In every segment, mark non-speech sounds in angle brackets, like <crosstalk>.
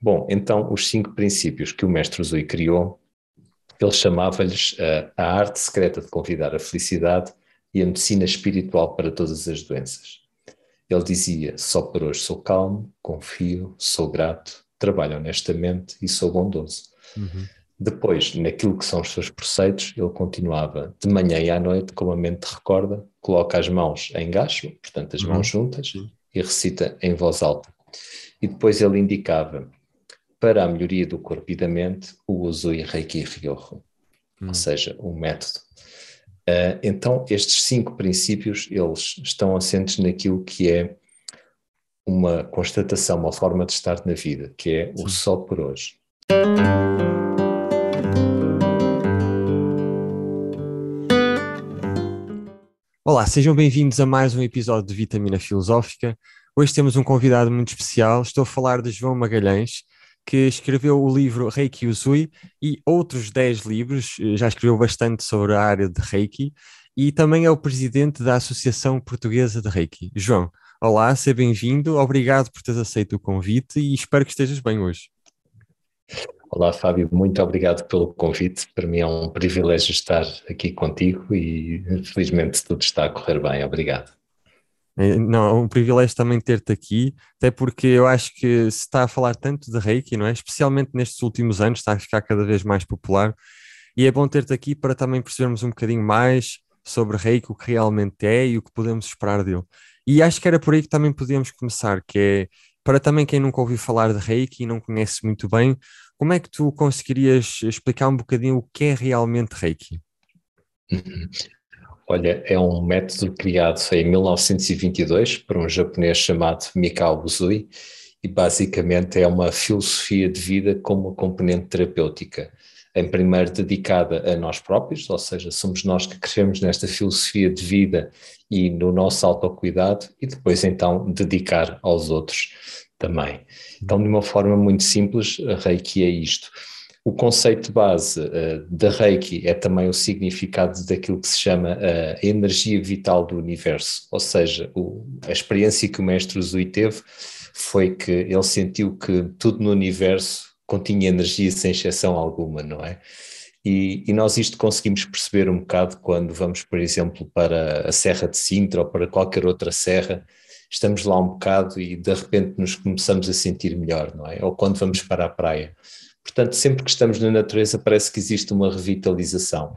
Bom, então os cinco princípios que o mestre Zui criou, ele chamava-lhes a, eh, a arte secreta de convidar a felicidade e a medicina espiritual para todas as doenças. Ele dizia: Só por hoje sou calmo, confio, sou grato, trabalho honestamente e sou bondoso. Uhum. Depois, naquilo que são os seus preceitos, ele continuava de manhã e à noite, como a mente recorda, coloca as mãos em gacho, portanto, as uhum. mãos juntas, e recita em voz alta. E depois ele indicava para a melhoria do corpo e da mente o Usui Reiki Ryoho, hum. ou seja, o um método. Uh, então, estes cinco princípios, eles estão assentes naquilo que é uma constatação, uma forma de estar na vida, que é o só por hoje. Olá, sejam bem-vindos a mais um episódio de Vitamina Filosófica. Hoje temos um convidado muito especial. Estou a falar de João Magalhães, que escreveu o livro Reiki Usui e outros 10 livros, eh, já escreveu bastante sobre a área de Reiki e também é o presidente da Associação Portuguesa de Reiki. João, olá, seja bem-vindo, obrigado por teres aceito o convite e espero que estejas bem hoje. Olá, Fábio, muito obrigado pelo convite. Para mim é um privilégio estar aqui contigo e felizmente tudo está a correr bem. Obrigado. É, não, é um privilégio também ter-te aqui, até porque eu acho que se está a falar tanto de Reiki, não é? Especialmente nestes últimos anos, está a ficar cada vez mais popular. E é bom ter-te aqui para também percebermos um bocadinho mais sobre Reiki, o que realmente é e o que podemos esperar dele. E acho que era por aí que também podíamos começar, que é para também quem nunca ouviu falar de Reiki e não conhece muito bem, como é que tu conseguirias explicar um bocadinho o que é realmente Reiki? Uhum. Olha, é um método criado em 1922 por um japonês chamado Mikao Buzui e basicamente é uma filosofia de vida como uma componente terapêutica. Em primeiro, dedicada a nós próprios, ou seja, somos nós que crescemos nesta filosofia de vida e no nosso autocuidado, e depois, então, dedicar aos outros também. Então, de uma forma muito simples, Reiki é isto o conceito base uh, da Reiki é também o significado daquilo que se chama eh, a energia vital do universo, ou seja, o, a experiência que o mestre Zui teve foi que ele sentiu que tudo no universo continha energia sem exceção alguma, não é? E, e, nós isto conseguimos perceber um bocado quando vamos, por exemplo, para a Serra de Sintra ou para qualquer outra serra, estamos lá um bocado e de repente nos começamos a sentir melhor, não é? Ou quando vamos para a praia Portanto, sempre que estamos na natureza, parece que existe uma revitalização.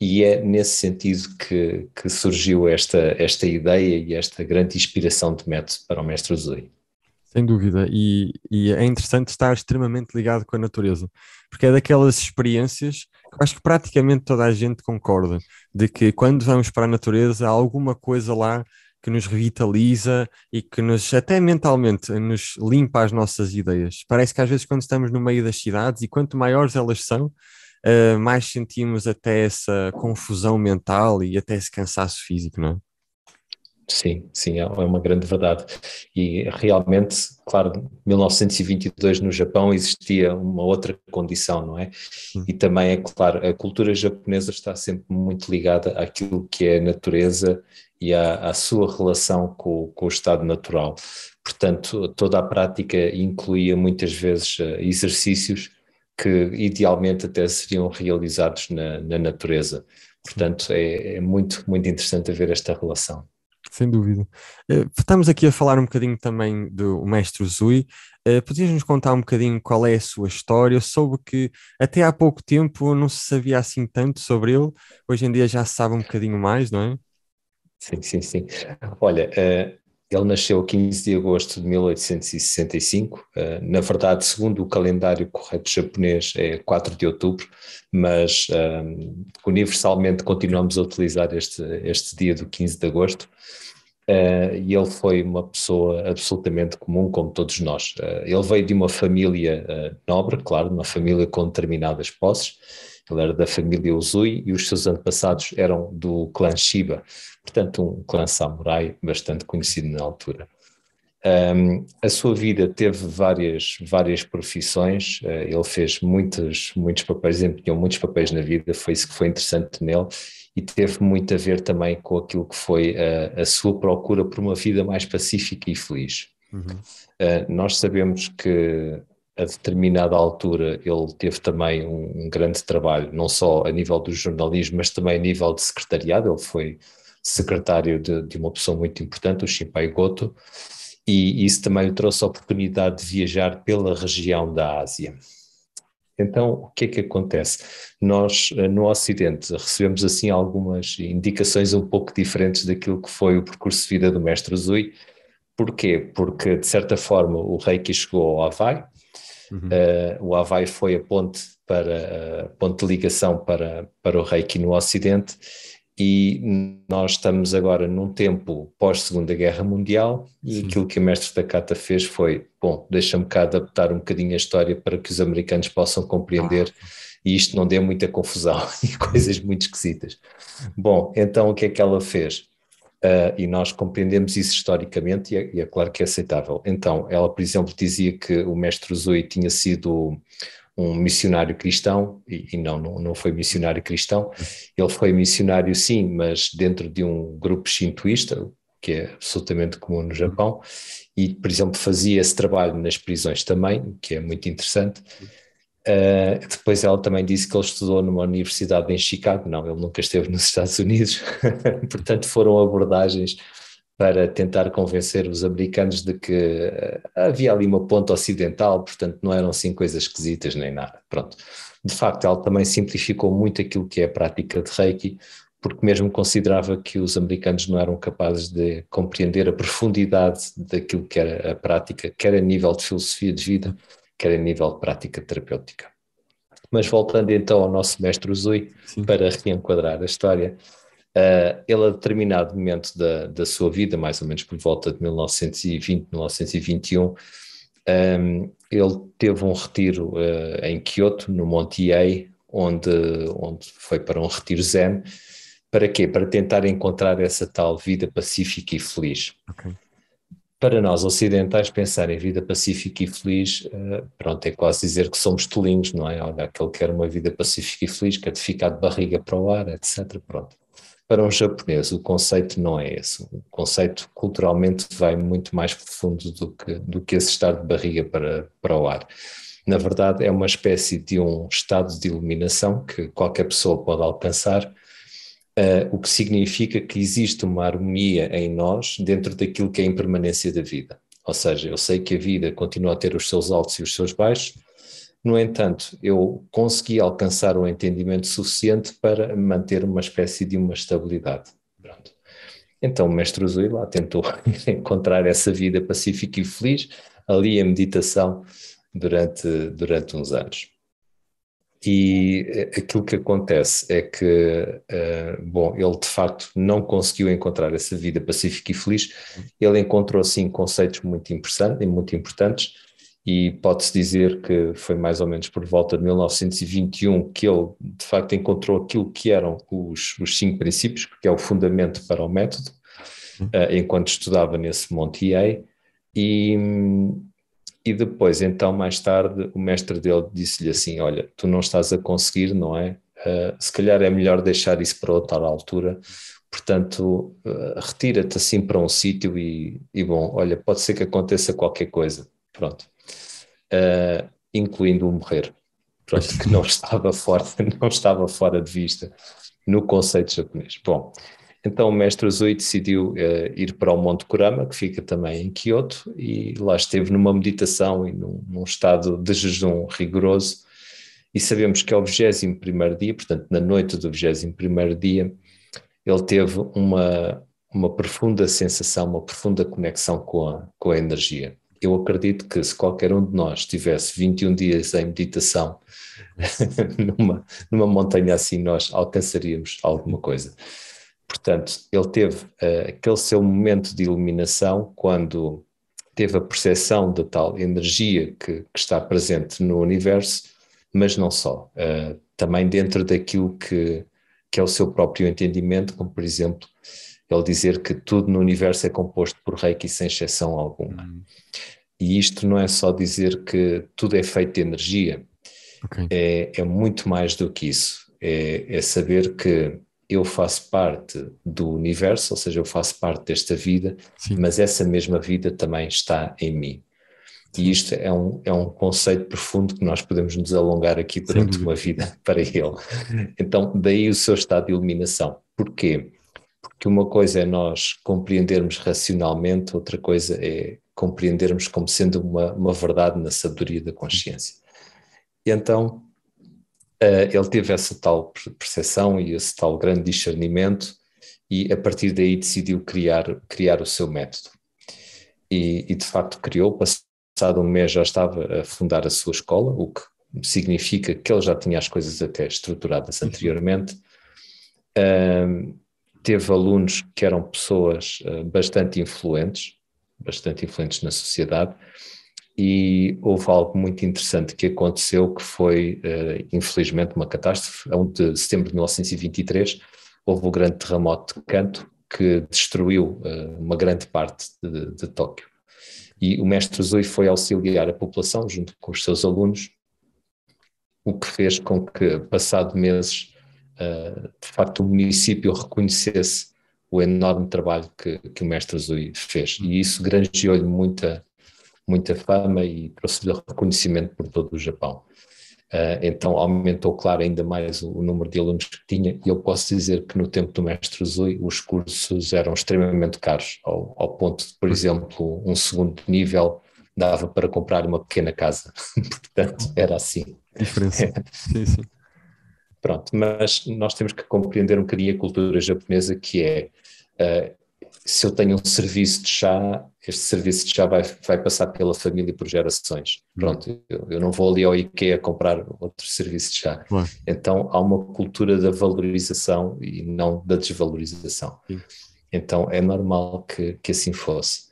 E é nesse sentido que, que surgiu esta, esta ideia e esta grande inspiração de método para o mestre Zui. Sem dúvida, e, e, é interessante estar extremamente ligado com a natureza, porque é daquelas experiências que acho que praticamente toda a gente concorda, de que quando vamos para a natureza há alguma coisa lá que nos revitaliza e que nos, até mentalmente, nos limpa as nossas ideias. Parece que às vezes, quando estamos no meio das cidades, e quanto maiores elas são, uh, mais sentimos até essa confusão mental e até esse cansaço físico, não é? Sim, sim, é, é uma grande verdade. E realmente, claro, 1922 no Japão existia uma outra condição, não é? Hum. E também, é claro, a cultura japonesa está sempre muito ligada àquilo que é a natureza e à, à sua relação com, com, o estado natural. Portanto, toda a prática incluía muitas vezes eh, exercícios que idealmente até seriam realizados na, na natureza. Portanto, é, é, muito, muito interessante ver esta relação. Sem dúvida. Eh, estamos aqui a falar um bocadinho também do mestre Zui. Eh, podias nos contar um bocadinho qual é a sua história? Eu soube que até há pouco tempo não se sabia assim tanto sobre ele, hoje em dia já se sabe um bocadinho mais, não é? Sim, sim, sim. Olha, eh, ele nasceu a 15 de agosto de 1865. Eh, na verdade, segundo o calendário correto japonês, é 4 de outubro, mas eh, universalmente continuamos a utilizar este, este dia do 15 de agosto. Uh, e ele foi uma pessoa absolutamente comum, como todos nós. Uh, ele veio de uma família uh, nobre, claro, uma família com determinadas posses, ele era da família Uzui e os seus antepassados eram do clã Shiba, portanto, um clã samurai bastante conhecido na altura. Um, a sua vida teve várias, várias profissões, uh, ele fez muitos, muitos papéis, desempenhou muitos papéis na vida, foi isso que foi interessante nele e teve muito a ver também com aquilo que foi a, a sua procura por uma vida mais pacífica e feliz. Uhum. Uh, nós sabemos que a determinada altura ele teve também um, um, grande trabalho, não só a nível do jornalismo, mas também a nível de secretariado. Ele foi secretário de, de uma pessoa muito importante, o Shinpei Goto, e isso também lhe trouxe a oportunidade de viajar pela região da Ásia. Então, o que é que acontece? Nós, eh, no Ocidente, recebemos assim algumas indicações um pouco diferentes daquilo que foi o percurso de vida do mestre Zui. Porquê? Porque, de certa forma, o Reiki chegou ao Havaí, Uhum. Uh, o Havaí foi a ponte, para, eh, ponte de ligação para, para o Reiki no Ocidente e nós estamos agora num tempo pós-Segunda Guerra Mundial e Sim. aquilo que o mestre Takata fez foi, bom, deixa-me cá adaptar um bocadinho a história para que os americanos possam compreender ah. e isto não dê muita confusão <laughs> e coisas muito esquisitas. Bom, então o que é que ela fez? Uh, e nós compreendemos isso historicamente e é, e é, claro que é aceitável. Então, ela, por exemplo, dizia que o mestre Zui tinha sido um missionário cristão, e, e não, não, não, foi missionário cristão, ele foi missionário sim, mas dentro de um grupo shintoísta, que é absolutamente comum no Japão, e, por exemplo, fazia esse trabalho nas prisões também, que é muito interessante. Uh, depois ela também disse que ele estudou numa universidade em Chicago, não, ele nunca esteve nos Estados Unidos, <laughs> portanto foram abordagens para tentar convencer os americanos de que eh, havia ali uma ponta ocidental, portanto não eram assim coisas esquisitas nem nada, pronto. De facto, ela também simplificou muito aquilo que é a prática de Reiki, porque mesmo considerava que os americanos não eram capazes de compreender a profundidade daquilo que era a prática, quer a nível de filosofia de vida, quer a nível de prática terapêutica. Mas voltando então ao nosso mestre Zui, Sim. para reenquadrar a história, uh, ele a determinado momento da, da sua vida, mais ou menos por volta de 1920, 1921, um, ehm, ele teve um retiro uh, em Kyoto, no Monte Iei, onde, onde foi para um retiro zen. Para quê? Para tentar encontrar essa tal vida pacífica e feliz. Ok para nós ocidentais pensar em vida pacífica e feliz, eh, pronto, é quase dizer que somos tolinhos, não é? Olha, aquele quer uma vida pacífica e feliz, quer ficar de barriga para o ar, etc. Pronto. Para um japonês, o conceito não é esse. O conceito culturalmente vai muito mais profundo do que, do que esse estado de barriga para, para o ar. Na verdade, é uma espécie de um estado de iluminação que qualquer pessoa pode alcançar, eh, o que significa que existe uma harmonia em nós dentro daquilo que é a impermanência da vida. Ou seja, eu sei que a vida continua a ter os seus altos e os seus baixos, no entanto, eu consegui alcançar um entendimento suficiente para manter uma espécie de uma estabilidade. Pronto. Então o mestre Zui lá tentou <laughs> encontrar essa vida pacífica e feliz ali em meditação durante, durante uns anos. E eh, aquilo que acontece é que, uh, bom, ele de facto não conseguiu encontrar essa vida pacífica e feliz, ele encontrou assim conceitos muito interessantes e muito importantes, e pode-se dizer que foi mais ou menos por volta de 1921 que ele de facto encontrou aquilo que eram os, os cinco princípios, que é o fundamento para o método, uh, enquanto estudava nesse Montier, e, hum, e depois, então, mais tarde, o mestre dele disse-lhe assim: Olha, tu não estás a conseguir, não é? Uh, se calhar é melhor deixar isso para outra altura, portanto, uh, retira-te assim para um sítio e, e, bom, olha, pode ser que aconteça qualquer coisa, pronto, uh, incluindo o morrer, pronto, <laughs> que não estava fora, não estava fora de vista no conceito japonês. Bom, então o mestre Azui decidiu uh, ir para o Monte Kurama, que fica também em Kyoto, e lá esteve numa meditação e num, num estado de jejum rigoroso. E sabemos que ao é 21 dia, portanto, na noite do 21 dia, ele teve uma, uma profunda sensação, uma profunda conexão com a, com a energia. Eu acredito que se qualquer um de nós tivesse 21 dias em meditação <laughs> numa, numa montanha assim, nós alcançaríamos alguma coisa. Portanto, ele teve uh, aquele seu momento de iluminação quando teve a percepção da tal energia que, que, está presente no universo, mas não só, uh, também dentro daquilo que, que é o seu próprio entendimento, como por exemplo ele dizer que tudo no universo é composto por reiki sem exceção alguma. Hum. E isto não é só dizer que tudo é feito de energia, okay. é, é muito mais do que isso. É, é saber que eu faço parte do universo, ou seja, eu faço parte desta vida, Sim. mas essa mesma vida também está em mim. E isto é um, é um conceito profundo que nós podemos nos alongar aqui durante uma vida <laughs> para ele. Então, daí o seu estado de iluminação. Porquê? Porque uma coisa é nós compreendermos racionalmente, outra coisa é compreendermos como sendo uma, uma verdade na sabedoria da consciência. E então, eh, ele teve essa tal percepção e esse tal grande discernimento e a partir daí decidiu criar, criar o seu método. E, e de facto criou, passado um mês já estava a fundar a sua escola, o que significa que ele já tinha as coisas até estruturadas uhum. anteriormente. teve alunos que eram pessoas eh, bastante influentes, bastante influentes na sociedade, e houve algo muito interessante que aconteceu, que foi, uh, infelizmente, uma catástrofe. A 1 de setembro de 1923, houve o grande terremoto de Kanto, que destruiu uh, uma grande parte de, de Tóquio. E o mestre Zui foi auxiliar a população, junto com os seus alunos, o que fez com que, passado meses, uh, de facto, o município reconhecesse o enorme trabalho que, que o mestre Zui fez. E isso granjeou-lhe muita muita fama e trouxe-lhe reconhecimento por todo o Japão. Uh, então aumentou, claro, ainda mais o, o, número de alunos que tinha, e eu posso dizer que no tempo do mestre Zui os cursos eram extremamente caros, ao, ao ponto de, por exemplo, um segundo nível dava para comprar uma pequena casa, <laughs> portanto era assim. Diferença. <laughs> Sim, sim. Pronto, mas nós temos que compreender um bocadinho a cultura japonesa que é, uh, se eu tenho um serviço de chá, este serviço de chá vai, vai passar pela família por gerações. Hum. Pronto, eu, eu não vou ali ao IKEA comprar outro serviço de chá. Ué. Então há uma cultura da valorização e não da desvalorização. Sim. Então é normal que, que assim fosse.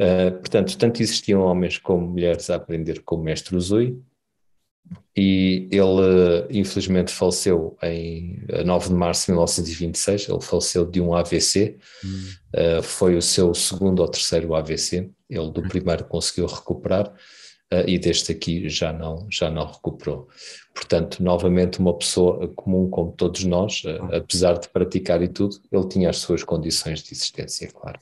Uh, portanto, tanto existiam homens como mulheres a aprender com o mestre Uzui, e ele infelizmente faleceu em 9 de março de 1926, ele faleceu de um AVC, hum. uh, foi o seu segundo ou terceiro AVC, ele do hum. primeiro conseguiu recuperar uh, e deste aqui já não, já não recuperou. Portanto, novamente uma pessoa comum como todos nós, uh, apesar de praticar e tudo, ele tinha as suas condições de existência, claro.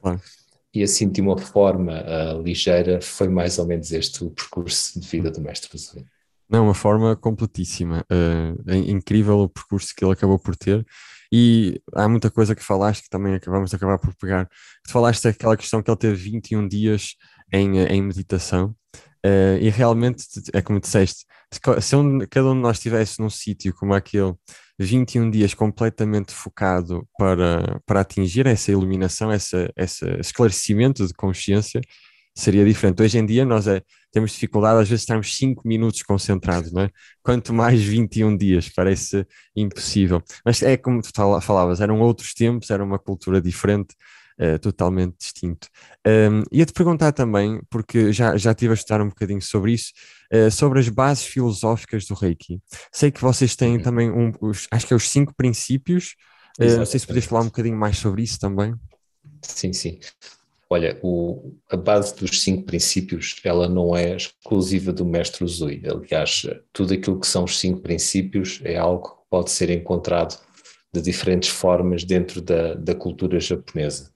E assim, de uma forma ligeira, foi mais ou menos este o percurso de vida do mestre Jesuíno. Não, uma forma completíssima. Uh, é incrível o percurso que ele acabou por ter. E há muita coisa que falaste que também acabamos acabar por pegar. Tu falaste aquela questão que ele teve 21 dias em, eh, em meditação. Uh, e realmente, é como disseste, se um, cada um de nós estivesse num sítio como aquele, 21 dias completamente focado para, para atingir essa iluminação, esse essa esclarecimento de consciência, seria diferente. Hoje em dia, nós é, temos dificuldade às vezes estarmos 5 minutos concentrados, não é? Quanto mais 21 dias, parece impossível. Mas é como tu falavas, eram outros tempos, era uma cultura diferente, uh, totalmente distinto. Um, Ia-te perguntar também, porque já, já estive a estudar um bocadinho sobre isso, uh, sobre as bases filosóficas do Reiki. Sei que vocês têm uhum. também, um, os, acho que é os cinco princípios, uh, não sei se podes falar um bocadinho mais sobre isso também. Sim, sim. Olha, o, a base dos cinco princípios, ela não é exclusiva do mestre Zui. Aliás, tudo aquilo que são os cinco princípios é algo que pode ser encontrado de diferentes formas dentro da, da cultura japonesa.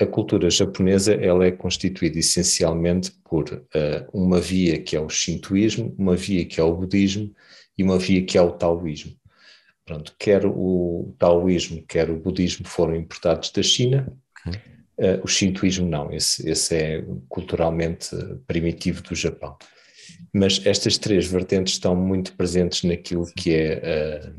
A cultura japonesa ela é constituída essencialmente por uh, uma via que é o shintoísmo, uma via que é o budismo e uma via que é o taoísmo. Pronto, quer o taoísmo, quer o budismo foram importados da China. Uhum. Eh, o shintoísmo não, esse, esse é culturalmente primitivo do Japão. Mas estas três vertentes estão muito presentes naquilo que é, a, eh,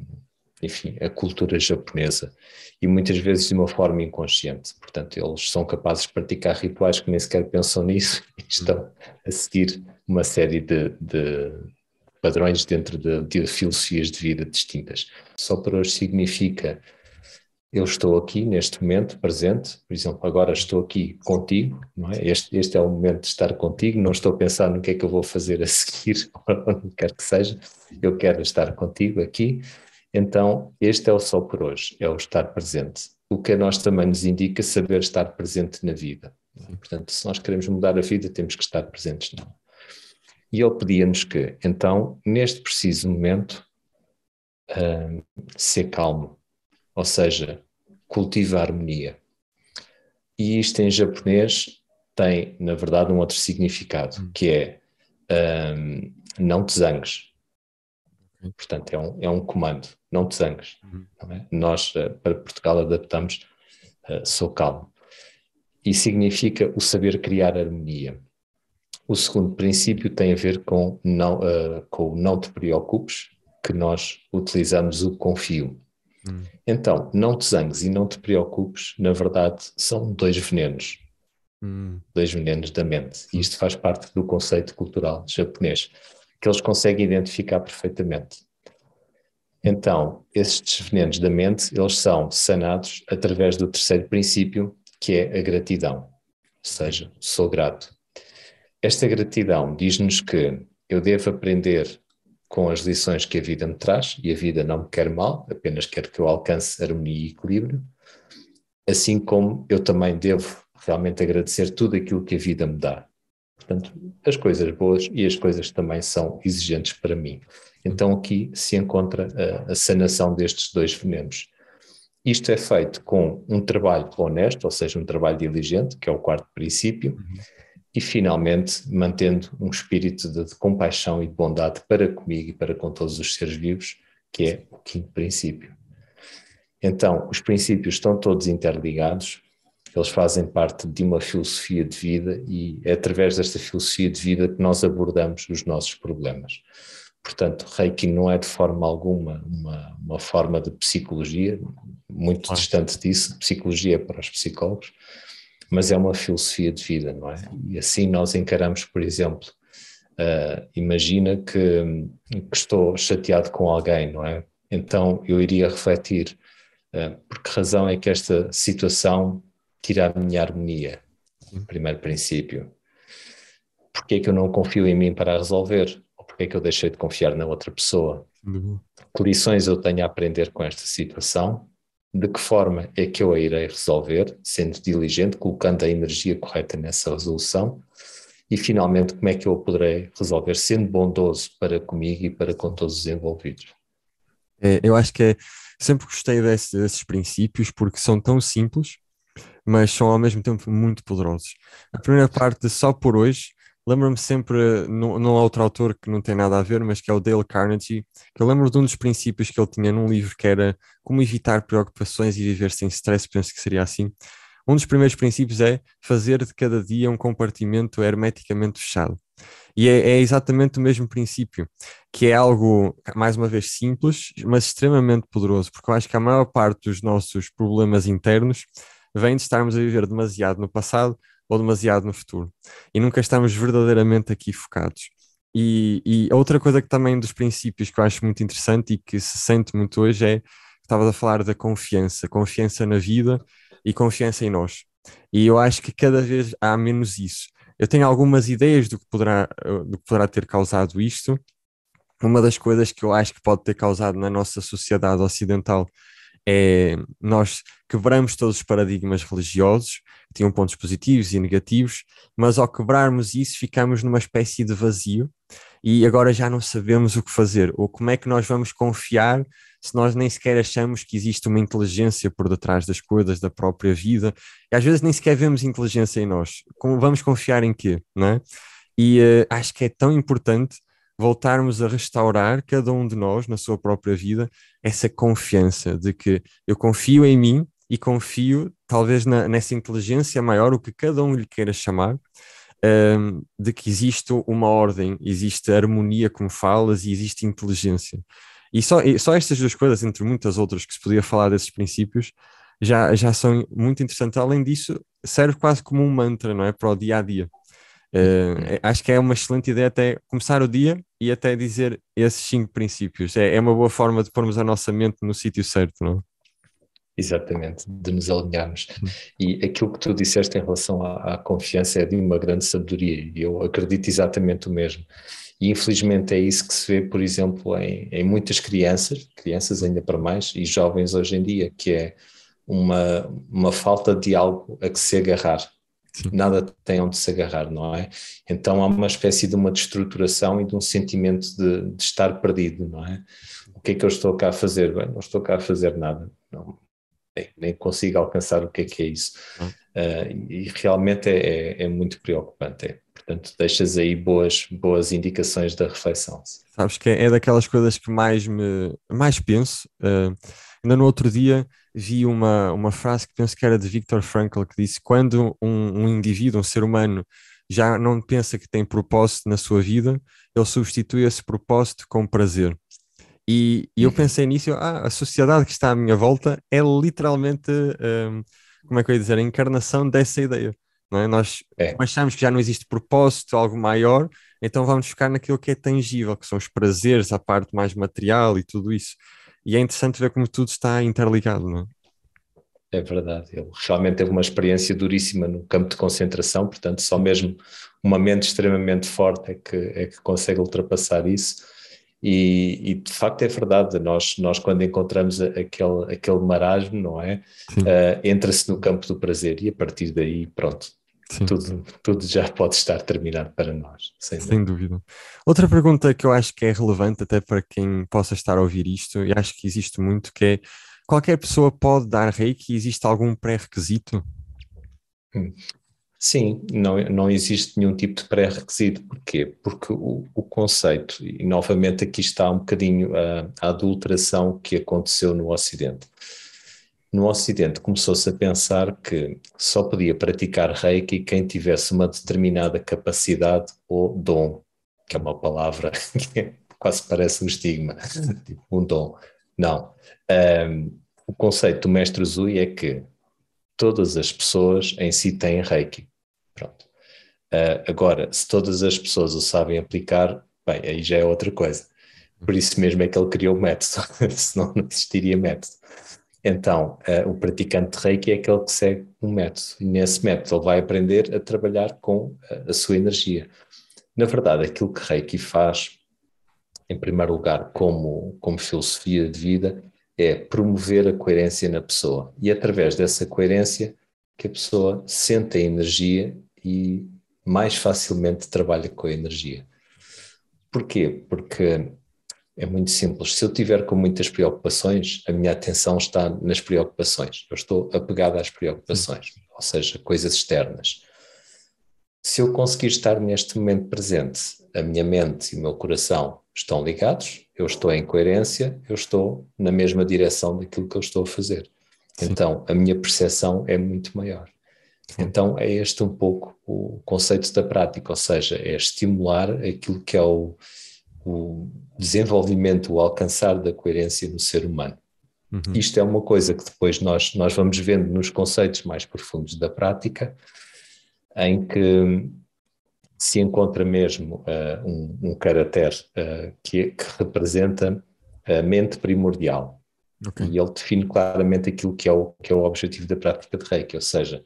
enfim, a cultura japonesa e muitas vezes de uma forma inconsciente. Portanto, eles são capazes de praticar rituais que nem sequer pensam nisso <laughs> e estão a seguir uma série de, de padrões dentro de, de filosofias de vida distintas. Só para hoje significa eu estou aqui neste momento presente, por exemplo, agora estou aqui contigo, não é? Este, este, é o momento de estar contigo, não estou a pensar no que é que eu vou fazer a <laughs> seguir, onde quer que seja, eu quero estar contigo aqui. Então, este é o só por hoje, é o estar presente. O que a nós também nos indica é saber estar presente na vida. É? Portanto, se nós queremos mudar a vida, temos que estar presentes nela. E ele pedia-nos que, então, neste preciso momento, hum, ser calmo ou seja, cultiva a harmonia. E isto em japonês tem, na verdade, um outro significado, hum. que é um, não te zangues. Portanto, é um, é um comando, não te zangues. Uhum. Não é? Nós, eh, para Portugal, adaptamos uh, sou calmo. E significa o saber criar harmonia. O segundo princípio tem a ver com, não, uh, com o não te preocupes, que nós utilizamos o confio. Hum. Então, não te zangues e não te preocupes, na verdade, são dois venenos. Hum. Dois venenos da mente. E hum. isto faz parte do conceito cultural japonês, que eles conseguem identificar perfeitamente. Então, estes venenos da mente, eles são sanados através do terceiro princípio, que é a gratidão. Ou seja, sou grato. Esta gratidão diz-nos que eu devo aprender com as lições que a vida me traz, e a vida não me quer mal, apenas quer que eu alcance harmonia e equilíbrio, assim como eu também devo realmente agradecer tudo aquilo que a vida me dá. Portanto, as coisas boas e as coisas também são exigentes para mim. Então aqui se encontra a, a sanação destes dois venenos. Isto é feito com um trabalho honesto, ou seja, um trabalho diligente, que é o quarto princípio, uhum e, finalmente, mantendo um espírito de, de, compaixão e de bondade para comigo e para com todos os seres vivos, que é o quinto princípio. Então, os princípios estão todos interligados, eles fazem parte de uma filosofia de vida e é através desta filosofia de vida que nós abordamos os nossos problemas. Portanto, Reiki não é de forma alguma uma, uma forma de psicologia, muito distante disso, psicologia para os psicólogos, mas é uma filosofia de vida, não é? E assim nós encaramos, por exemplo, uh, imagina que, que, estou chateado com alguém, não é? Então eu iria refletir uh, por que razão é que esta situação tira a minha harmonia, primeiro princípio. que é que eu não confio em mim para resolver? Ou que é que eu deixei de confiar na outra pessoa? Que lições eu tenho a aprender com esta situação de que forma é que eu a irei resolver, sendo diligente, colocando a energia correta nessa resolução, e finalmente como é que eu a poderei resolver, sendo bondoso para comigo e para com todos os envolvidos. É, eu acho que é, sempre gostei desse, desses princípios porque são tão simples, mas são ao mesmo tempo muito poderosos. A primeira parte, só por hoje, lembro-me sempre não há outro autor que não tem nada a ver, mas que é o Dale Carnegie, que eu lembro de um dos princípios que ele tinha num livro que era Como Evitar Preocupações e Viver Sem Stress, penso que seria assim. Um dos primeiros princípios é fazer de cada dia um compartimento hermeticamente fechado. E é, é, exatamente o mesmo princípio, que é algo, mais uma vez, simples, mas extremamente poderoso, porque eu acho que a maior parte dos nossos problemas internos vem de estarmos a viver demasiado no passado ou demasiado no futuro. E nunca estamos verdadeiramente aqui focados. E, e outra coisa que também dos princípios que eu acho muito interessante e que se sente muito hoje é estavas a falar da confiança, confiança na vida e confiança em nós. E eu acho que cada vez há menos isso. Eu tenho algumas ideias do que poderá, do que poderá ter causado isto. Uma das coisas que eu acho que pode ter causado na nossa sociedade ocidental é nós quebramos todos os paradigmas religiosos, que tinham pontos positivos e negativos, mas ao quebrarmos isso ficamos numa espécie de vazio e agora já não sabemos o que fazer ou como é que nós vamos confiar se nós nem sequer achamos que existe uma inteligência por detrás das coisas, da própria vida, e às vezes nem sequer vemos inteligência em nós. Como vamos confiar em quê, não é? E uh, acho que é tão importante voltarmos a restaurar, cada um de nós, na sua própria vida, essa confiança de que eu confio em mim e confio, talvez, na, nessa inteligência maior, o que cada um lhe queira chamar, um, de que existe uma ordem, existe harmonia, como falas, e existe inteligência. E só, e só estas duas coisas, entre muitas outras que se podia falar desses princípios, já, já são muito interessantes. Além disso, serve quase como um mantra, não é? Para o dia a dia. Uh, acho que é uma excelente ideia até começar o dia e até dizer esses cinco princípios. É, é uma boa forma de pormos a nossa mente no sítio certo, não? É? Exatamente, de nos alinharmos. Hum. E aquilo que tu disseste em relação à, à confiança é de uma grande sabedoria, e eu acredito exatamente o mesmo. E infelizmente é isso que se vê, por exemplo, em, em muitas crianças, crianças ainda para mais, e jovens hoje em dia, que é uma, uma falta de algo a que se agarrar nada tem onde se agarrar, não é? Então há uma espécie de uma destruturação e de um sentimento de, de estar perdido, não é? O que é que eu estou cá a fazer? Bem, não estou cá a fazer nada, não, nem, nem, consigo alcançar o que é que é isso. Uh, e realmente é, é, é muito preocupante. É. Portanto, deixas aí boas, boas indicações da reflexão. Sabes que é, é daquelas coisas que mais me mais penso. Uh, ainda no outro dia vi uma, uma frase que penso que era de Viktor Frankl, que disse: Quando um, um indivíduo, um ser humano, já não pensa que tem propósito na sua vida, ele substitui esse propósito com prazer. E, e eu uhum. pensei nisso, ah, a sociedade que está à minha volta é literalmente, um, como é que eu ia dizer, a encarnação dessa ideia. É? Nós é. achamos que já não existe propósito, algo maior, então vamos ficar naquilo que é tangível, que são os prazeres, a parte mais material e tudo isso e é interessante ver como tudo está interligado, não é? É verdade, ele realmente teve uma experiência duríssima no campo de concentração, portanto, só mesmo uma mente extremamente forte é que, é que consegue ultrapassar isso. E, e de facto é verdade, nós, nós quando encontramos aquele, aquele marasmo, não é? Uh, Entra-se no campo do prazer e a partir daí, pronto, Sim. Tudo, tudo já pode estar terminado para nós. Sem, sem dúvida. dúvida. Outra pergunta que eu acho que é relevante até para quem possa estar a ouvir isto, e acho que existe muito, que é qualquer pessoa pode dar reiki? Existe algum pré-requisito? Hum. Sim, não, não existe nenhum tipo de pré-requisito. Porquê? Porque o, o, conceito, e novamente aqui está um bocadinho a, a adulteração que aconteceu no Ocidente no Ocidente começou-se a pensar que só podia praticar reiki quem tivesse uma determinada capacidade ou dom, que é uma palavra <laughs> que quase parece um estigma, <laughs> tipo um dom. Não. Um, o conceito do mestre Zui é que todas as pessoas em si têm reiki. Pronto. Uh, agora, se todas as pessoas o sabem aplicar, bem, aí já é outra coisa. Por isso mesmo é que ele criou o método, <laughs> senão não existiria método. Então, uh, o praticante de Reiki é aquele que segue um método, e nesse método ele vai aprender a trabalhar com a, eh, a sua energia. Na verdade, aquilo que Reiki faz, em primeiro lugar, como, como filosofia de vida, é promover a coerência na pessoa. E é através dessa coerência que a pessoa sente a energia e mais facilmente trabalha com a energia. Porquê? Porque é muito simples. Se eu tiver com muitas preocupações, a minha atenção está nas preocupações. Eu estou apegado às preocupações, ou seja, coisas externas. Se eu conseguir estar neste momento presente, a minha mente e o meu coração estão ligados, eu estou em coerência, eu estou na mesma direção daquilo que eu estou a fazer. Sim. Então, a minha percepção é muito maior. Sim. Então, é este um pouco o conceito da prática, ou seja, é estimular aquilo que é o o desenvolvimento, o alcançar da coerência no ser humano. Uhum. Isto é uma coisa que depois nós, nós vamos vendo nos conceitos mais profundos da prática, em que se encontra mesmo uh, um, um, caráter uh, que, que, representa a mente primordial. Okay. E ele define claramente aquilo que é, o, que é o objetivo da prática de Reiki, ou seja,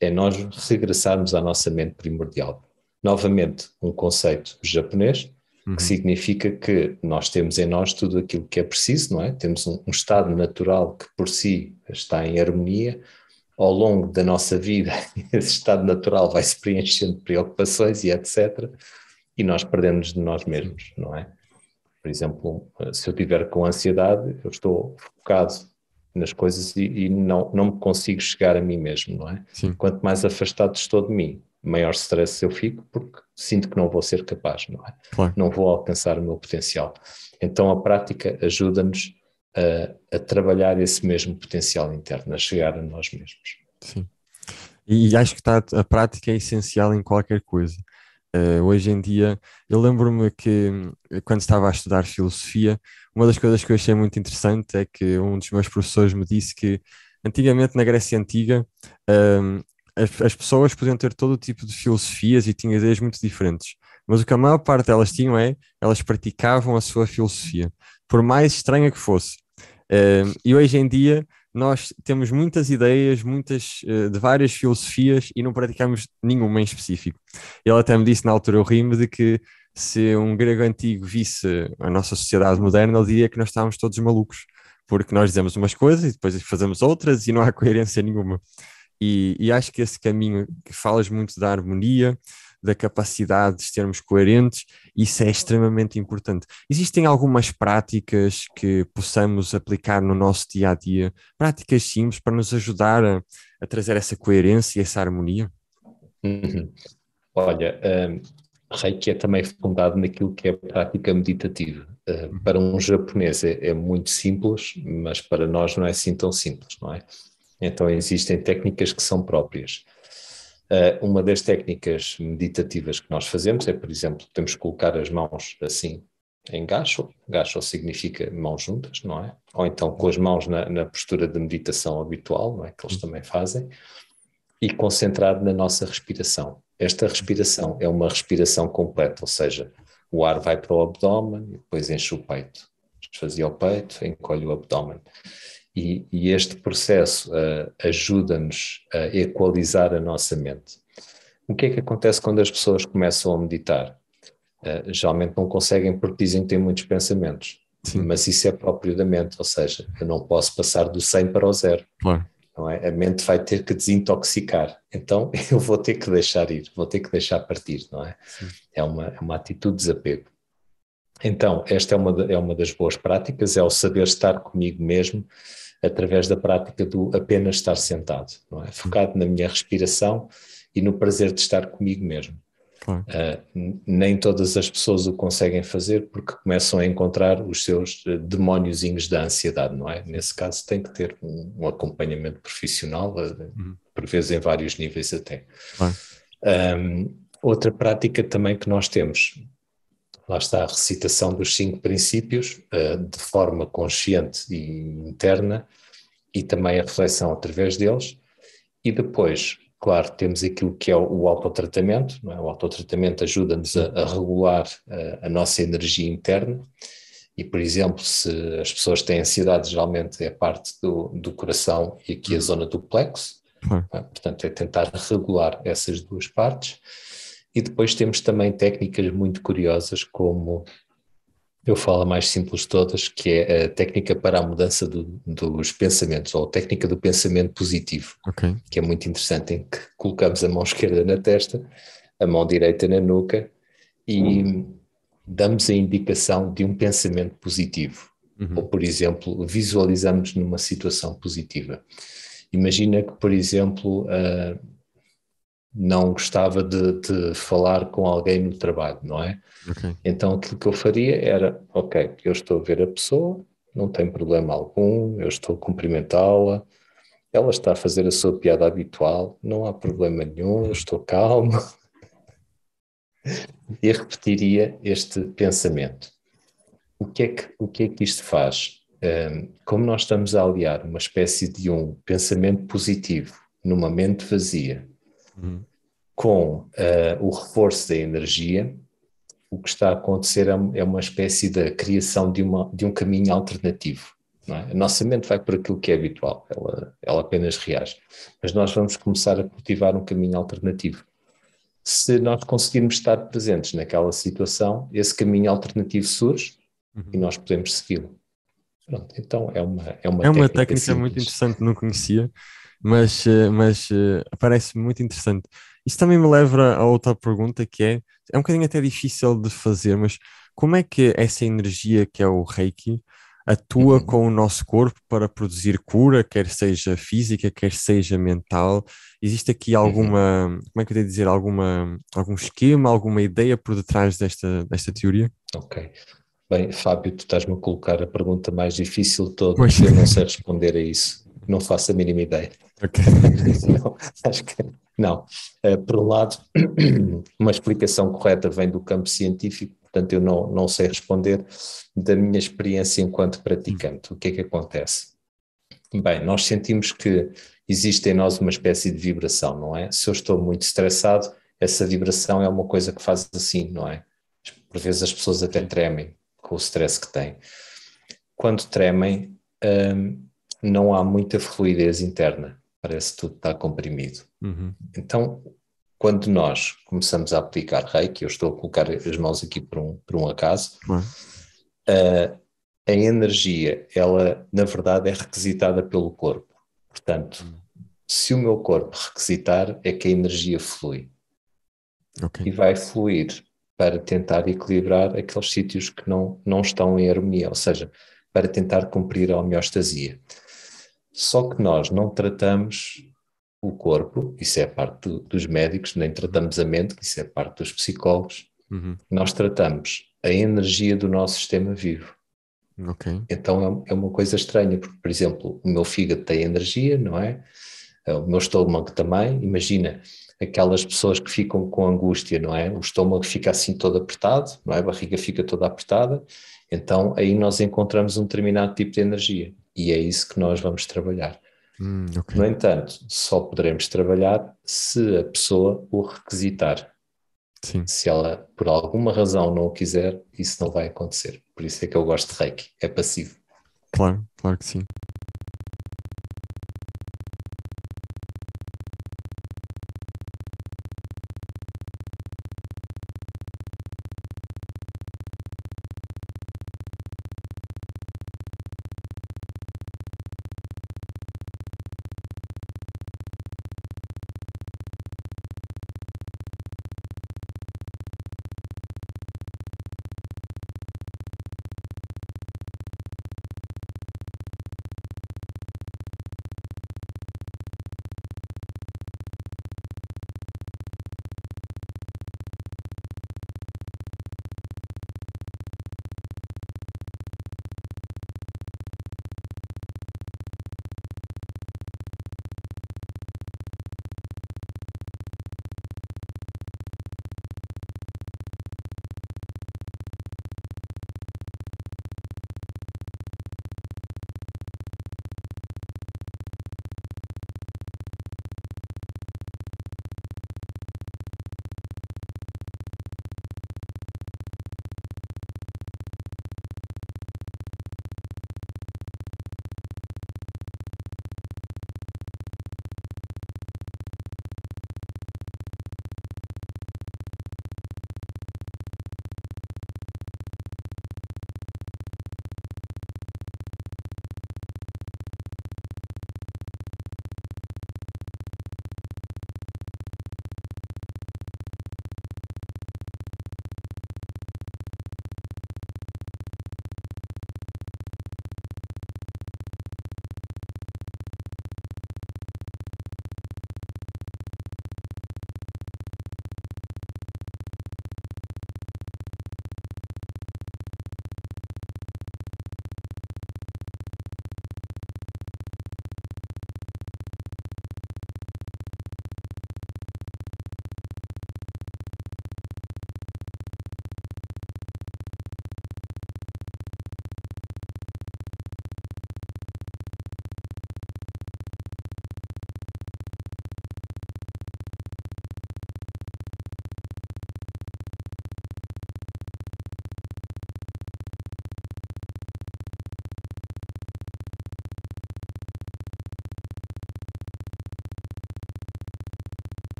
é nós regressarmos à nossa mente primordial. Novamente, um conceito japonês, uhum. que significa que nós temos em nós tudo aquilo que é preciso, não é? Temos um, um estado natural que por si está em harmonia, ao longo da nossa vida, <laughs> esse estado natural vai se preenchendo de preocupações e etc. E nós perdemos de nós mesmos, não é? Por exemplo, eh, se eu tiver com ansiedade, eu estou focado nas coisas e, e não, não me consigo chegar a mim mesmo, não é? Sim. Quanto mais afastado estou de mim, maior stress eu fico porque sinto que não vou ser capaz, não é? Claro. Não vou alcançar o meu potencial. Então a prática ajuda-nos a, a, trabalhar esse mesmo potencial interno, a chegar a nós mesmos. Sim. E acho que tá, a prática é essencial em qualquer coisa. Uh, hoje em dia, eu lembro-me que eh, quando estava a estudar filosofia, uma das coisas que eu achei muito interessante é que um dos meus professores me disse que antigamente na Grécia Antiga um, ehm, as, as pessoas podiam ter todo o tipo de filosofias e tinham ideias muito diferentes, mas o que a maior parte delas tinham é elas praticavam a sua filosofia, por mais estranha que fosse. Uh, e hoje em dia nós temos muitas ideias, muitas uh, de várias filosofias e não praticamos nenhuma em específico. Ele até me disse na altura, eu rimo, de que se um grego antigo visse a nossa sociedade moderna, ele diria que nós estávamos todos malucos, porque nós dizemos umas coisas e depois fazemos outras e não há <laughs> coerência nenhuma. E, e, acho que esse caminho que falas muito da harmonia, da capacidade de sermos coerentes, isso é extremamente importante. Existem algumas práticas que possamos aplicar no nosso dia a dia, práticas simples para nos ajudar a, a trazer essa coerência e essa harmonia? Uhum. Olha, um, Reiki é também fundado naquilo que é prática meditativa. Hum, para um japonês é, é muito simples, mas para nós não é assim tão simples, não é? Então existem técnicas que são próprias. Uh, uma das técnicas meditativas que nós fazemos é, por exemplo, temos que colocar as mãos assim em gacho. Gacho significa mãos juntas, não é? Ou então com as mãos na, na postura de meditação habitual, não é? Que eles também fazem. E concentrado na nossa respiração. Esta respiração é uma respiração completa, ou seja, o ar vai para o abdômen e depois enche o peito. Esvazia o peito, encolhe o abdômen e, e este processo uh, ajuda-nos a equalizar a nossa mente. O que é que acontece quando as pessoas começam a meditar? Uh, geralmente não conseguem porque dizem que têm muitos pensamentos, Sim. mas isso é próprio da mente, ou seja, eu não posso passar do 100 para o zero. Claro. É? A mente vai ter que desintoxicar, então <laughs> eu vou ter que deixar ir, vou ter que deixar partir, não é? É uma, é uma atitude de desapego. Então, esta é uma, é uma das boas práticas, é o saber estar comigo mesmo através da prática do apenas estar sentado, não é? Focado na minha respiração e no prazer de estar comigo mesmo. Uh, nem todas as pessoas o conseguem fazer porque começam a encontrar os seus eh, demóniozinhos da ansiedade, não é? Nesse caso tem que ter um, um acompanhamento profissional, eh, uhum. por vezes em vários níveis até. Um, outra prática também que nós temos lá está a recitação dos cinco princípios eh, de forma consciente e interna e também a reflexão através deles. E depois, claro, temos aquilo que é o autotratamento, não é? o autotratamento ajuda-nos a, a, regular a, eh, a nossa energia interna e, por exemplo, se as pessoas têm ansiedade, geralmente é parte do, do coração e aqui a zona do plexo, uhum. portanto é tentar regular essas duas partes. E depois temos também técnicas muito curiosas, como eu falo a mais simples de todas, que é a técnica para a mudança do, dos pensamentos, ou a técnica do pensamento positivo, okay. que é muito interessante, em que colocamos a mão <laughs> esquerda na testa, a mão direita na nuca e uhum. damos a indicação de um pensamento positivo. Uhum. Ou, por exemplo, visualizamos numa situação positiva. Imagina que, por exemplo, uh, não gostava de, de, falar com alguém no trabalho, não é? Okay. Então aquilo que eu faria era, ok, eu estou a ver a pessoa, não tem problema algum, eu estou a cumprimentá-la, ela está a fazer a sua piada habitual, não há problema nenhum, eu estou calmo. <laughs> e repetiria este pensamento. O que é que, o que, é que isto faz? Um, como nós estamos a aliar uma espécie de um pensamento positivo numa mente vazia, com uh, o reforço da energia, o que está a acontecer é, é uma espécie da criação de, uma, de um caminho alternativo. É? A nossa mente vai por aquilo que é habitual, ela, ela apenas reage. Mas nós vamos começar a cultivar um caminho alternativo. Se nós conseguirmos estar presentes naquela situação, esse caminho alternativo surge uhum. e nós podemos segui-lo. Pronto, então é uma É uma é técnica, uma técnica muito interessante, não conhecia mas, eh, mas eh, parece muito interessante. Isso também me leva a outra pergunta que é, é um bocadinho até difícil de fazer, mas como é que essa energia que é o Reiki atua uhum. com o nosso corpo para produzir cura, quer seja física, quer seja mental? Existe aqui uhum. alguma, uhum. como é que eu dizer, alguma, algum esquema, alguma ideia por detrás desta, desta teoria? Ok. Bem, Fábio, tu estás-me a colocar a pergunta mais difícil de toda, eu não sei responder a isso, não faço a mínima ideia. Okay. Não, <laughs> acho que não. Eh, por um lado, <clears throat> uma explicação correta vem do campo científico, portanto, eu não, não sei responder da minha experiência enquanto praticante. O que é que acontece? Bem, nós sentimos que existe em nós uma espécie de vibração, não é? Se eu estou muito estressado, essa vibração é uma coisa que faz assim, não é? Por vezes as pessoas até tremem com o stress que têm. Quando tremem, hum, não há muita fluidez interna parece que tudo está comprimido. Uhum. Então, quando nós começamos a aplicar reiki, eu estou a colocar as mãos aqui por um, por um acaso, uhum. a energia, ela na verdade é requisitada pelo corpo. Portanto, uhum. se o meu corpo requisitar, é que a energia flui. Okay. E vai fluir para tentar equilibrar aqueles sítios que não, não estão em harmonia, ou seja, para tentar cumprir a homeostasia. Só que nós não tratamos o corpo, isso é parte do, dos médicos, nem tratamos a mente, isso é parte dos psicólogos. Uhum. Nós tratamos a energia do nosso sistema vivo. Okay. Então é, é, uma coisa estranha, porque, por exemplo, o meu fígado tem energia, não é? Eh, o meu estômago também. Imagina aquelas pessoas que ficam com angústia, não é? O estômago fica assim todo apertado, não é? A barriga fica toda apertada. Então aí nós encontramos um determinado tipo de energia. E é isso que nós vamos trabalhar. Hum, okay. No entanto, só poderemos trabalhar se a pessoa o requisitar. Sim. Se ela, por alguma razão, não o quiser, isso não vai acontecer. Por isso é que eu gosto de Reiki, é passivo. Claro, claro que sim.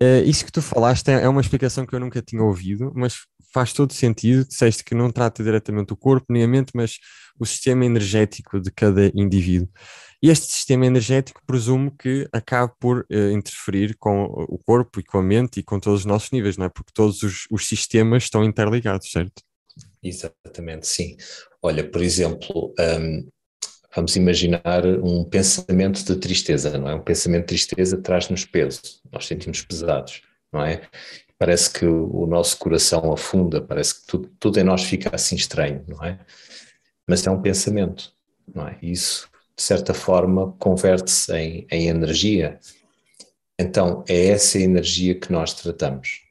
Uh, isso que tu falaste é, é, uma explicação que eu nunca tinha ouvido, mas faz todo sentido. Disseste que não trata diretamente o corpo nem a mente, mas o sistema energético de cada indivíduo. E este sistema energético presumo que acabe por uh, interferir com o corpo e com a mente e com todos os nossos níveis, não é? Porque todos os, os sistemas estão interligados, certo? Exatamente, sim. Olha, por exemplo, um, vamos imaginar um pensamento de tristeza, não é? Um pensamento de tristeza traz-nos peso, nós sentimos pesados, não é? Parece que o nosso coração afunda, parece que tudo, tudo em nós fica assim estranho, não é? Mas é um pensamento, não é? Isso, de certa forma, converte-se em, em energia. Então, é essa energia que nós tratamos.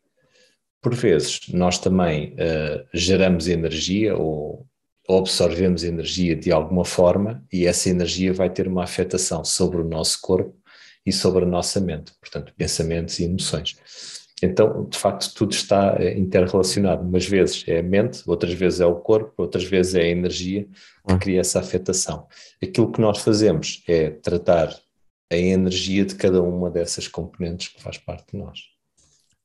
Por vezes, nós também uh, geramos energia ou absorvemos energia de alguma forma e essa energia vai ter uma afetação sobre o nosso corpo e sobre a nossa mente, portanto, pensamentos e emoções. Então, de facto, tudo está eh, interrelacionado. Umas vezes é a mente, outras vezes é o corpo, outras vezes é a energia que hum. cria essa afetação. Aquilo que nós fazemos é tratar a energia de cada uma dessas componentes que faz parte de nós.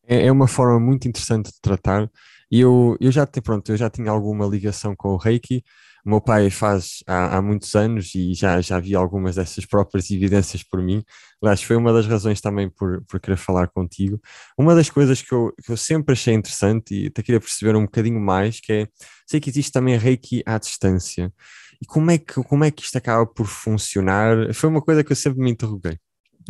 É, é uma forma muito interessante de tratar e eu, eu já, pronto, eu já tinha alguma ligação com o Reiki. O meu pai faz há, há muitos anos e já, já vi algumas dessas próprias evidências por mim. Aliás, foi uma das razões também por, por querer falar contigo. Uma das coisas que eu, que eu sempre achei interessante e até queria perceber um bocadinho mais, que é, sei que existe também Reiki à distância. E como é que, como é que isto acaba por funcionar? Foi uma coisa que eu sempre me interroguei.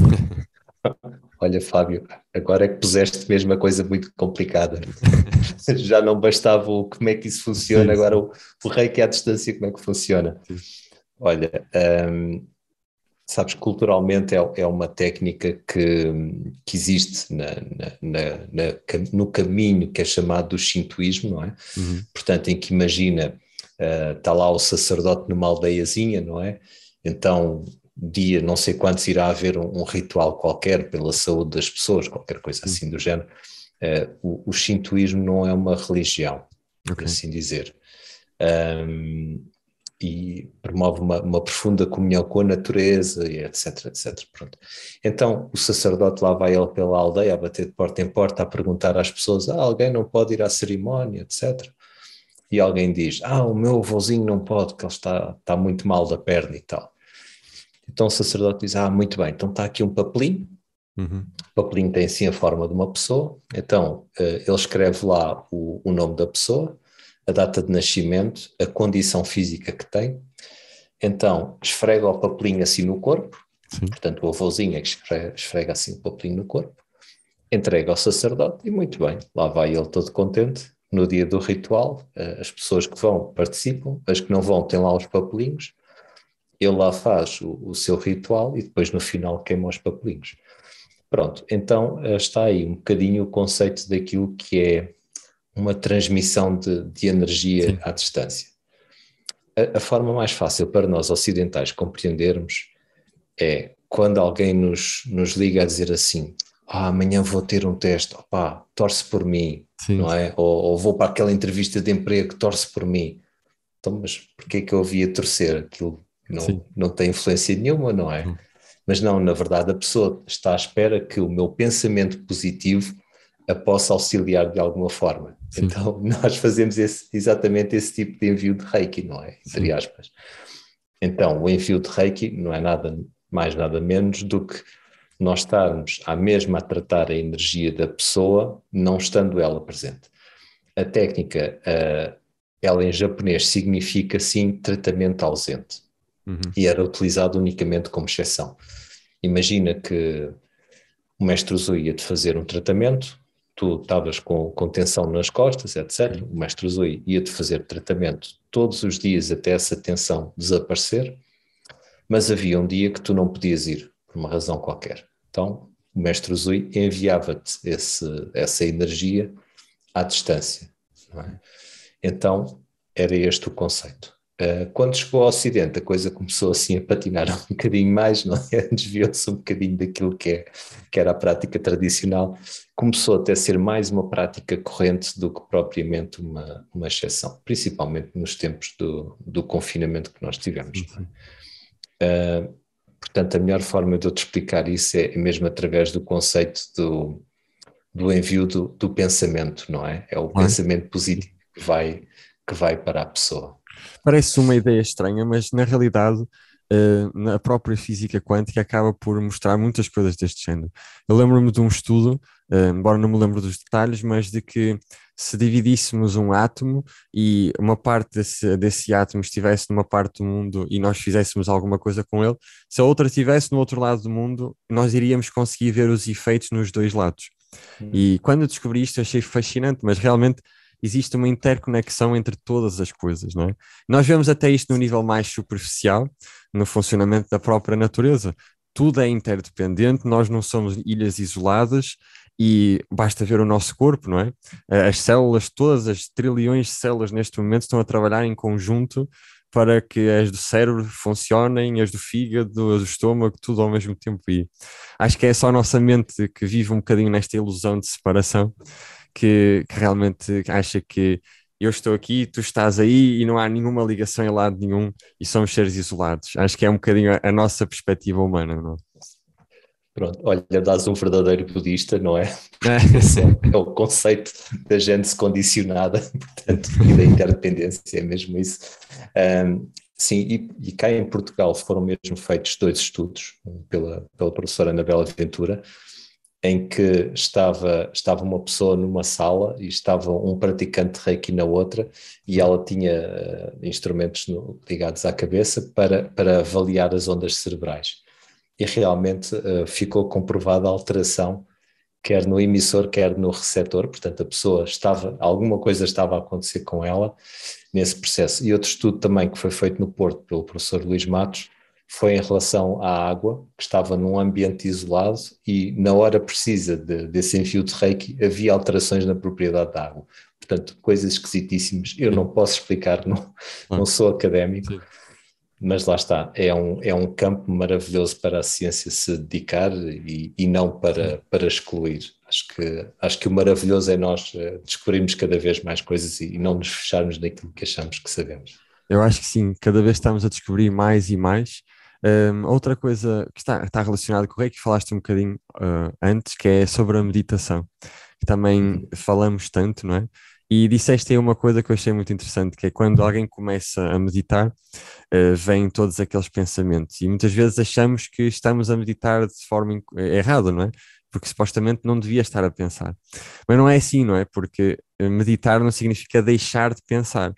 <laughs> Olha, Fábio, agora é que puseste mesmo a coisa muito complicada. <laughs> Já não bastava o como é que isso funciona, sim, sim. agora o, o reiki à distância, como é que funciona? Sim. Olha, um, sabes, culturalmente é, é uma técnica que, que existe na, na, na, no caminho que é chamado do shintoísmo, não é? Uhum. Portanto, em que imagina, uh, ah, está lá o sacerdote numa aldeiazinha, não é? Então dia, não sei quantos, irá haver um, um, ritual qualquer pela saúde das pessoas, qualquer coisa assim do género. Uh, o, o shintoísmo não é uma religião, okay. por assim dizer. Um, e promove uma, uma, profunda comunhão com a natureza e etc, etc, pronto. Então o sacerdote lá vai ele pela aldeia a bater de porta em porta a perguntar às pessoas, ah, alguém não pode ir à cerimónia, etc. E alguém diz, ah, o meu avôzinho não pode, que ele está, está muito mal da perna e tal. Então o sacerdote diz: Ah, muito bem, então está aqui um papelinho. Uhum. O papelinho tem assim a forma de uma pessoa. Então eh, ele escreve lá o, o nome da pessoa, a data de nascimento, a condição física que tem. Então esfrega o papelinho assim no corpo. Sim. Portanto, o avôzinho é que esfrega, esfrega assim o papelinho no corpo entrega ao sacerdote e muito bem, lá vai ele todo contente. No dia do ritual, eh, as pessoas que vão participam, as que não vão têm lá os papelinhos, ele lá faz o, o seu ritual e depois no final queima os papelinhos. Pronto, então eh, está aí um bocadinho o conceito daquilo que é uma transmissão de, de energia Sim. à distância. A, a, forma mais fácil para nós ocidentais compreendermos é quando alguém nos, nos liga a dizer assim: ah, amanhã vou ter um teste, opá, torce por mim, Sim. não é? Ou, ou, vou para aquela entrevista de emprego, torce por mim. Então, mas porquê é que eu ouvia torcer? Aquilo não, não tem influência nenhuma, não é? Mas não, na verdade, a pessoa está à espera que o meu pensamento positivo a possa auxiliar de alguma forma. Sim. Então, <laughs> nós fazemos esse, exatamente esse tipo de envio de reiki, não é? Entre aspas. Então, o envio de reiki não é nada mais, nada menos do que nós estarmos à mesma a tratar a energia da pessoa, não estando ela presente. A técnica, eh, ela em japonês significa sim tratamento ausente uhum. e era utilizado unicamente como exceção. Imagina que o mestre Zui ia te fazer um tratamento, tu estavas com, com tensão nas costas, etc. Uhum. O mestre Zui ia te fazer tratamento todos os dias até essa tensão desaparecer, mas havia um dia que tu não podias ir, por uma razão qualquer. Então, o mestre Zui enviava-te essa energia à distância. É? Então, era este o conceito. Eh, quando chegou ao Ocidente, a coisa começou assim a patinar um <laughs> bocadinho mais, não é? <laughs> Desviou-se um bocadinho daquilo que, é, que era a prática tradicional. Começou até a ser mais uma prática corrente do que propriamente uma, uma exceção, principalmente nos tempos do, do confinamento que nós tivemos. Uh, portanto, a melhor forma de eu te explicar isso é, é mesmo através do conceito do, do envio do, do pensamento, não é? É o pensamento positivo que vai, que vai para a pessoa parece uma ideia estranha, mas na realidade eh, na própria física quântica acaba por mostrar muitas coisas deste género. Eu lembro-me de um estudo, eh, embora não me lembre dos detalhes, mas de que se dividíssemos um átomo e uma parte desse, desse átomo estivesse numa parte do mundo e nós fizéssemos alguma coisa com ele, se a outra estivesse no outro lado do mundo, nós iríamos conseguir ver os efeitos nos dois lados. Hum. E quando eu descobri isto, achei fascinante, mas realmente existe uma interconexão entre todas as coisas, não é? Nós vemos até isto no nível mais superficial, no funcionamento da própria natureza. Tudo é interdependente, nós não somos ilhas isoladas e basta ver o nosso corpo, não é? Eh, as células, todas as trilhões de células neste momento estão a trabalhar em conjunto para que as do cérebro funcionem, as do fígado, as do estômago, tudo ao mesmo tempo. E acho que é só a nossa mente que vive um bocadinho nesta ilusão de separação que, que realmente acha que eu estou aqui, tu estás aí e não há nenhuma ligação em lado nenhum e somos seres isolados. Acho que é um bocadinho a, a nossa perspectiva humana, não é? Pronto, olha, dás um verdadeiro budista, não é? é, <laughs> é, é o conceito da gente condicionada, <laughs> portanto, e da interdependência, é mesmo isso. Um, sim, e, e, cá em Portugal foram mesmo feitos dois estudos pela, pela professora Anabela Ventura, em que estava, estava uma pessoa numa sala e estava um praticante de reiki na outra e ela tinha uh, instrumentos no, ligados à cabeça para, para avaliar as ondas cerebrais. E realmente uh, ficou comprovada a alteração quer no emissor, quer no receptor, portanto a pessoa estava, alguma coisa estava a acontecer com ela nesse processo. E outro estudo também que foi feito no Porto pelo professor Luís Matos, foi em relação à água, que estava num ambiente isolado e na hora precisa de, desse envio de reiki havia alterações na propriedade da água. Portanto, coisas esquisitíssimas, eu não posso explicar, não, não sou académico, mas lá está, é um, é um campo maravilhoso para a ciência se dedicar e, e não para, para excluir. Acho que, acho que o maravilhoso é nós eh, descobrirmos cada vez mais coisas e, e não nos fecharmos naquilo que achamos que sabemos. Eu acho que sim, cada vez estamos a descobrir mais e mais, um, outra coisa que está, está relacionada com o que falaste um bocadinho uh, antes, que é sobre a meditação, que também uhum. falamos tanto, não é? E disseste aí uma coisa que eu achei muito interessante, que é quando alguém começa a meditar, uh, vêm todos aqueles pensamentos. E muitas vezes achamos que estamos a meditar de forma eh, errada, não é? Porque supostamente não devia estar a pensar. Mas não é assim, não é? Porque eh, meditar não significa deixar de pensar.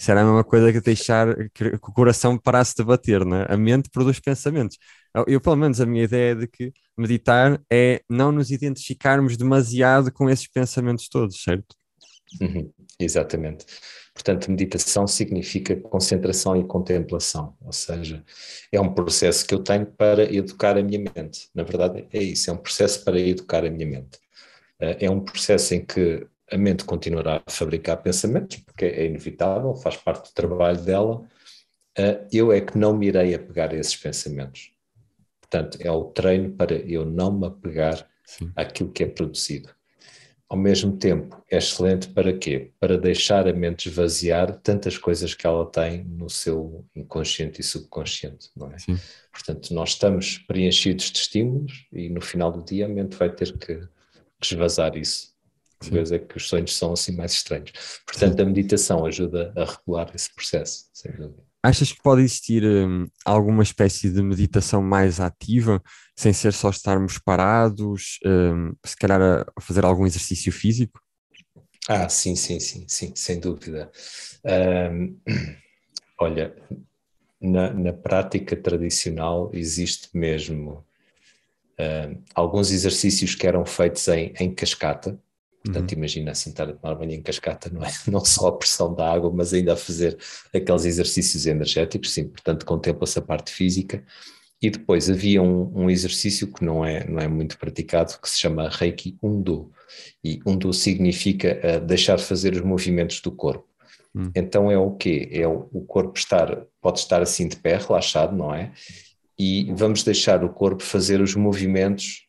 Isso era a mesma coisa que deixar que o coração parasse de bater, né? A mente produz pensamentos. Eu, pelo menos, a minha ideia é de que meditar é não nos identificarmos demasiado com esses pensamentos todos, certo? Uhum, exatamente. Portanto, meditação significa concentração e contemplação, ou seja, é um processo que eu tenho para educar a minha mente. Na verdade, é isso, é um processo para educar a minha mente. Eh, é um processo em que a mente continuará a fabricar pensamentos, porque é inevitável, faz parte do trabalho dela. Ah, eu é que não me irei apegar a esses pensamentos. Portanto, é o treino para eu não me apegar Sim. àquilo que é produzido. Ao mesmo tempo, é excelente para quê? Para deixar a mente esvaziar tantas coisas que ela tem no seu inconsciente e subconsciente, não é? Sim. Portanto, nós estamos preenchidos de estímulos e no final do dia a mente vai ter que desvazar isso por vezes é que os sonhos são assim mais estranhos. Portanto, a meditação ajuda a regular esse processo, sem dúvida. Achas que pode existir hum, alguma espécie de meditação mais ativa, sem ser só estarmos parados, hum, se calhar a fazer algum exercício físico? Ah, sim, sim, sim, sim, sem dúvida. Hum, <clears throat> olha, na, na, prática tradicional existe mesmo hum, alguns exercícios que eram feitos em, em cascata, Portanto, uhum. imagina assim estar a tomar banho em cascata, não é? <laughs> Não só a pressão da água, mas ainda a fazer aqueles exercícios energéticos, sim, portanto, contempla-se a parte física. E depois havia um, um, exercício que não é, não é muito praticado, que se chama Reiki Undo. E Undo significa uh, deixar fazer os movimentos do corpo. Hum. Então é o quê? É o, corpo estar, pode estar assim de pé, relaxado, não é? E vamos deixar o corpo fazer os movimentos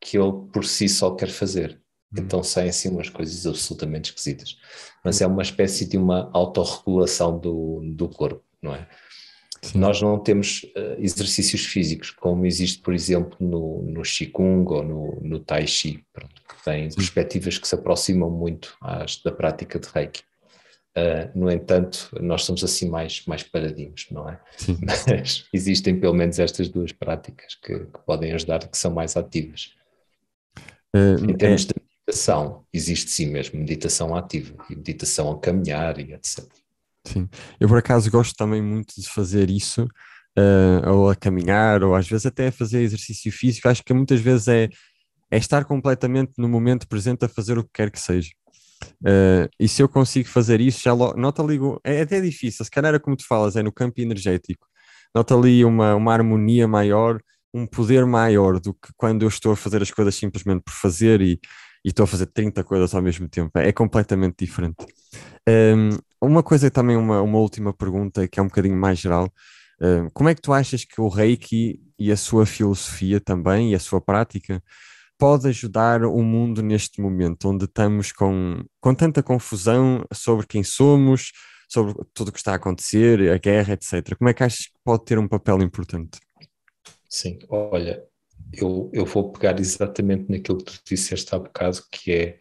que ele por si só quer fazer. Então uhum. saem assim umas coisas absolutamente esquisitas. Mas é uhum. uma espécie de uma autorregulação do, do corpo, não é? Sim. Nós não temos uh, exercícios físicos, como existe, por exemplo, no, no Qigong ou no, no Tai Chi, pronto, que têm perspectivas que se aproximam muito às, da prática de Reiki. Uh, no entanto, nós somos assim mais, mais paradinhos, não é? Sim. <laughs> Mas existem pelo menos estas duas práticas que, que podem ajudar, que são mais ativas. Uh, em termos é... de meditação, existe sim mesmo meditação ativa e meditação a caminhar e etc. Sim, eu por acaso gosto também muito de fazer isso, uh, ou a caminhar, ou às vezes até a fazer exercício físico. Acho que muitas vezes é, é estar completamente no momento presente a fazer o que quer que seja. Uh, e se eu consigo fazer isso, já logo, nota ali, é até difícil, se calhar é como tu falas, é no campo energético, nota ali uma, uma harmonia maior, um poder maior do que quando eu estou a fazer as coisas simplesmente por fazer e, e estou a fazer 30 coisas ao mesmo tempo. É completamente diferente. Um, uma coisa também, uma, uma última pergunta que é um bocadinho mais geral. Um, como é que tu achas que o Reiki e a sua filosofia também e a sua prática pode ajudar o mundo neste momento, onde estamos com, com tanta confusão sobre quem somos, sobre tudo o que está a acontecer, a guerra, etc. Como é que achas que pode ter um papel importante? Sim, olha, eu, eu vou pegar exatamente naquilo que tu disseste há bocado, que é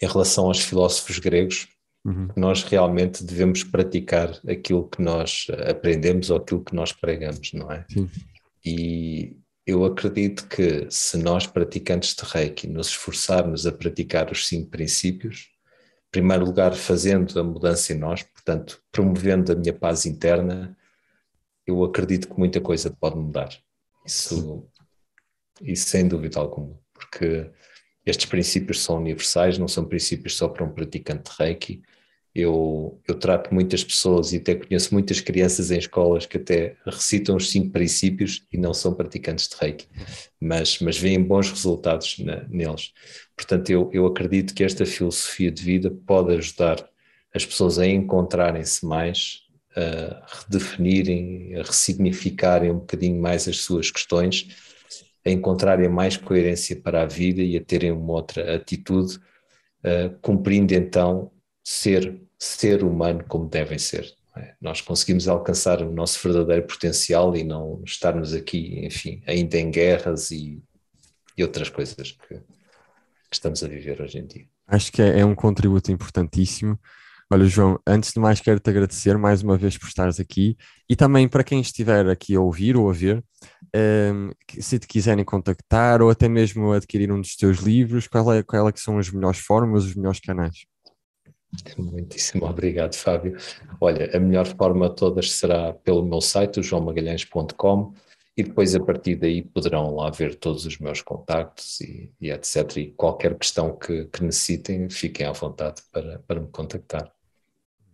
em relação aos filósofos gregos, uhum. nós realmente devemos praticar aquilo que nós eh, aprendemos ou aquilo que nós pregamos, não é? Sim. E eu acredito que se nós, praticantes de Reiki, nos esforçarmos a praticar os cinco princípios, em primeiro lugar, fazendo a mudança em nós, portanto, promovendo a minha paz interna, eu acredito que muita coisa pode mudar. Isso e sem dúvida alguma, porque estes princípios são universais, não são princípios só para um praticante de Reiki. Eu, eu trato muitas pessoas e até conheço muitas crianças em escolas que até recitam os cinco princípios e não são praticantes de Reiki, mas, mas veem bons resultados na, neles. Portanto, eu, eu acredito que esta filosofia de vida pode ajudar as pessoas a encontrarem-se mais, a redefinirem, a ressignificarem um bocadinho mais as suas questões a encontrarem mais coerência para a vida e a terem uma outra atitude, uh, cumprindo então ser, ser humano como devem ser. É? Nós conseguimos alcançar o nosso verdadeiro potencial e não estarmos aqui, enfim, ainda em guerras e, e outras coisas que, que estamos a viver hoje em dia. Acho que é, é um contributo importantíssimo Olha, João, antes de mais quero te agradecer mais uma vez por estares aqui e também para quem estiver aqui a ouvir ou a ver, um, ehm, se te quiserem contactar ou até mesmo adquirir um dos teus livros, qual é, qual é que são as melhores formas, os melhores canais? Muitíssimo é obrigado, Fábio. Olha, a melhor forma de todas será pelo meu site, joãomagalhães.com, e depois a partir daí poderão lá ver todos os meus contactos e, e etc. E qualquer questão que, que necessitem, fiquem à vontade para, para me contactar.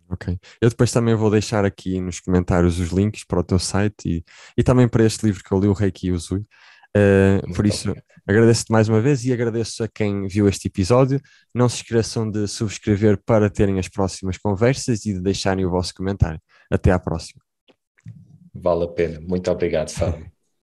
Ok. Eu depois também vou deixar aqui nos comentários os links para o teu site e, e também para este livro que eu li, o Reiki Usui. Uh, eh, por isso, agradeço-te mais uma vez e agradeço a quem viu este episódio. Não se esqueçam de subscrever para terem as próximas conversas e de deixarem o vosso comentário. Até à próxima. Vale a pena. Muito obrigado, Fábio.